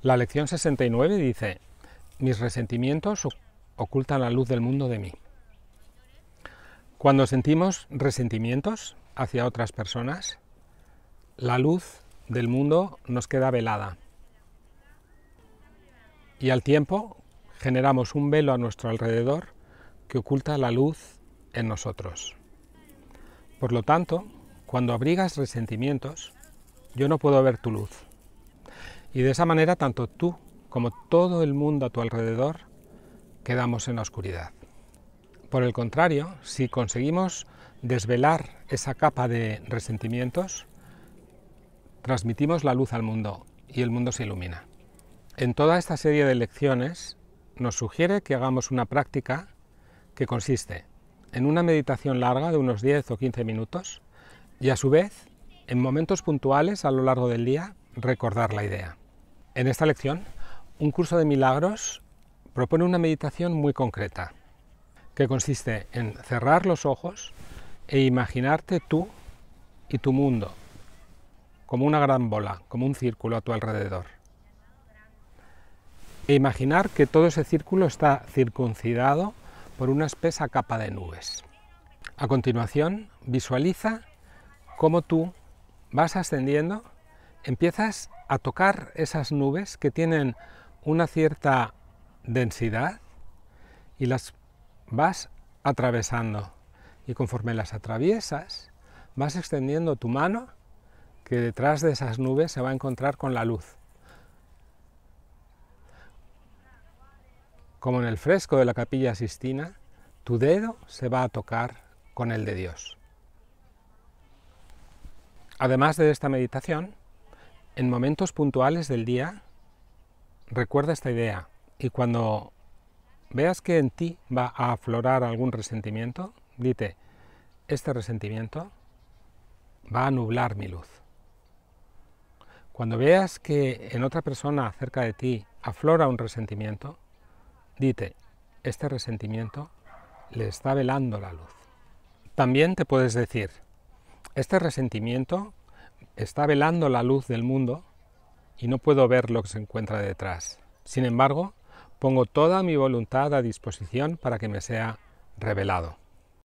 La lección 69 dice, mis resentimientos ocultan la luz del mundo de mí. Cuando sentimos resentimientos hacia otras personas, la luz del mundo nos queda velada. Y al tiempo generamos un velo a nuestro alrededor que oculta la luz en nosotros. Por lo tanto, cuando abrigas resentimientos, yo no puedo ver tu luz y de esa manera tanto tú como todo el mundo a tu alrededor quedamos en la oscuridad. Por el contrario, si conseguimos desvelar esa capa de resentimientos, transmitimos la luz al mundo y el mundo se ilumina. En toda esta serie de lecciones nos sugiere que hagamos una práctica que consiste en una meditación larga de unos 10 o 15 minutos y a su vez en momentos puntuales a lo largo del día recordar la idea. En esta lección, un curso de milagros propone una meditación muy concreta, que consiste en cerrar los ojos e imaginarte tú y tu mundo, como una gran bola, como un círculo a tu alrededor. E imaginar que todo ese círculo está circuncidado por una espesa capa de nubes. A continuación, visualiza cómo tú vas ascendiendo empiezas a tocar esas nubes que tienen una cierta densidad y las vas atravesando. Y conforme las atraviesas, vas extendiendo tu mano que detrás de esas nubes se va a encontrar con la luz. Como en el fresco de la capilla Sistina, tu dedo se va a tocar con el de Dios. Además de esta meditación, en momentos puntuales del día, recuerda esta idea y cuando veas que en ti va a aflorar algún resentimiento, dite, este resentimiento va a nublar mi luz. Cuando veas que en otra persona cerca de ti aflora un resentimiento, dite, este resentimiento le está velando la luz. También te puedes decir, este resentimiento está velando la luz del mundo y no puedo ver lo que se encuentra detrás. Sin embargo, pongo toda mi voluntad a disposición para que me sea revelado.